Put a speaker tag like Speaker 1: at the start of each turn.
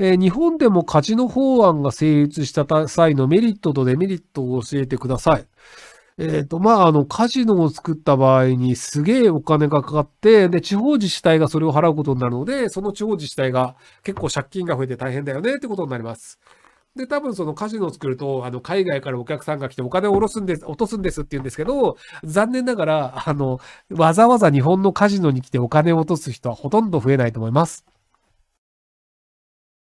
Speaker 1: え日本でもカジノ法案が成立した際のメリットとデメリットを教えてください。えっ、ー、と、まあ、あの、カジノを作った場合にすげえお金がかかって、で、地方自治体がそれを払うことになるので、その地方自治体が結構借金が増えて大変だよねってことになります。で、多分そのカジノを作ると、あの、海外からお客さんが来てお金を下ろすんです、落とすんですって言うんですけど、残念ながら、あの、わざわざ日本のカジノに来てお金を落とす人はほとんど増えないと思います。